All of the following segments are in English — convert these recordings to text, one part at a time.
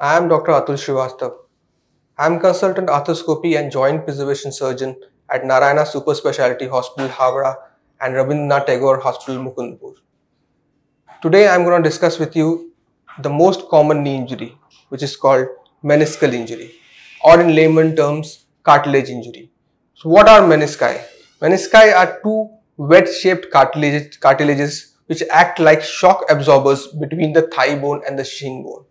I am Dr. Atul Srivastav. I am consultant arthroscopy and joint preservation surgeon at Narayana Super Specialty Hospital Havra and Rabindranath Tagore Hospital Mukundpur. Today I am going to discuss with you the most common knee injury which is called meniscal injury or in layman terms cartilage injury. So what are menisci? Menisci are two wedge shaped cartilages, cartilages which act like shock absorbers between the thigh bone and the shin bone.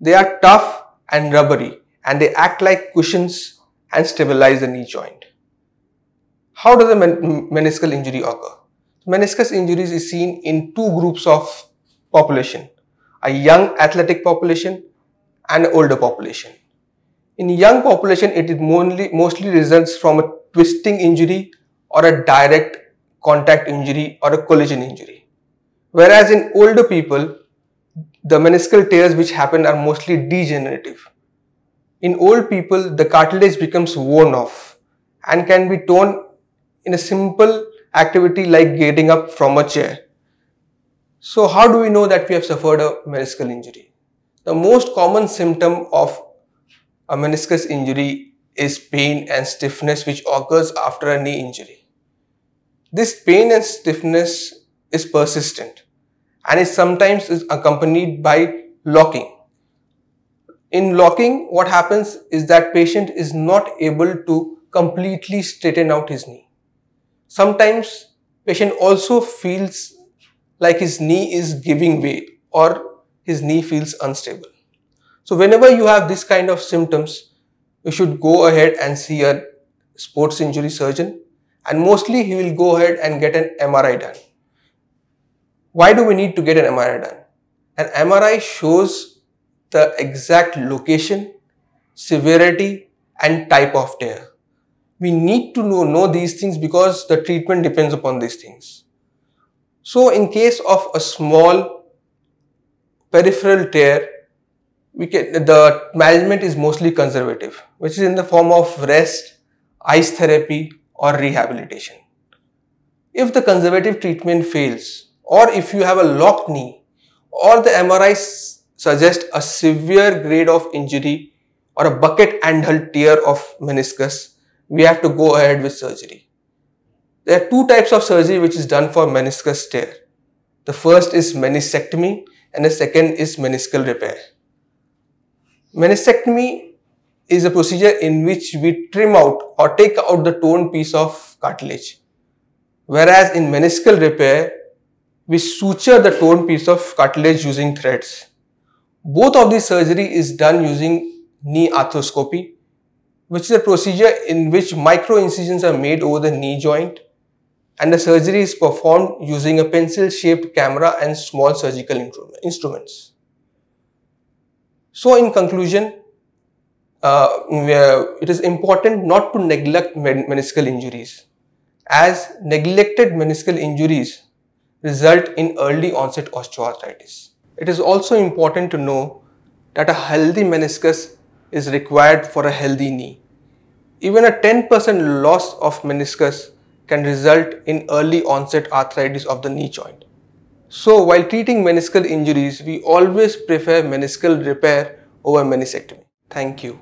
They are tough and rubbery and they act like cushions and stabilize the knee joint. How does a men meniscal injury occur? Meniscus injuries is seen in two groups of population, a young athletic population and an older population. In young population, it mostly, mostly results from a twisting injury or a direct contact injury or a collision injury. Whereas in older people, the meniscal tears which happen are mostly degenerative. In old people, the cartilage becomes worn off and can be torn in a simple activity like getting up from a chair. So how do we know that we have suffered a meniscal injury? The most common symptom of a meniscus injury is pain and stiffness which occurs after a knee injury. This pain and stiffness is persistent and it sometimes is accompanied by locking. In locking, what happens is that patient is not able to completely straighten out his knee. Sometimes patient also feels like his knee is giving way or his knee feels unstable. So whenever you have this kind of symptoms, you should go ahead and see a sports injury surgeon and mostly he will go ahead and get an MRI done. Why do we need to get an MRI done? An MRI shows the exact location, severity and type of tear. We need to know, know these things because the treatment depends upon these things. So in case of a small peripheral tear, we can, the management is mostly conservative, which is in the form of rest, ice therapy or rehabilitation. If the conservative treatment fails, or if you have a locked knee or the MRI suggests a severe grade of injury or a bucket and hull tear of meniscus, we have to go ahead with surgery. There are two types of surgery which is done for meniscus tear. The first is meniscectomy and the second is meniscal repair. Meniscectomy is a procedure in which we trim out or take out the torn piece of cartilage. Whereas in meniscal repair, we suture the torn piece of cartilage using threads. Both of these surgery is done using knee arthroscopy, which is a procedure in which micro incisions are made over the knee joint and the surgery is performed using a pencil shaped camera and small surgical instruments. So in conclusion, uh, it is important not to neglect men meniscal injuries as neglected meniscal injuries result in early onset osteoarthritis. It is also important to know that a healthy meniscus is required for a healthy knee. Even a 10% loss of meniscus can result in early onset arthritis of the knee joint. So while treating meniscal injuries, we always prefer meniscal repair over meniscectomy. Thank you.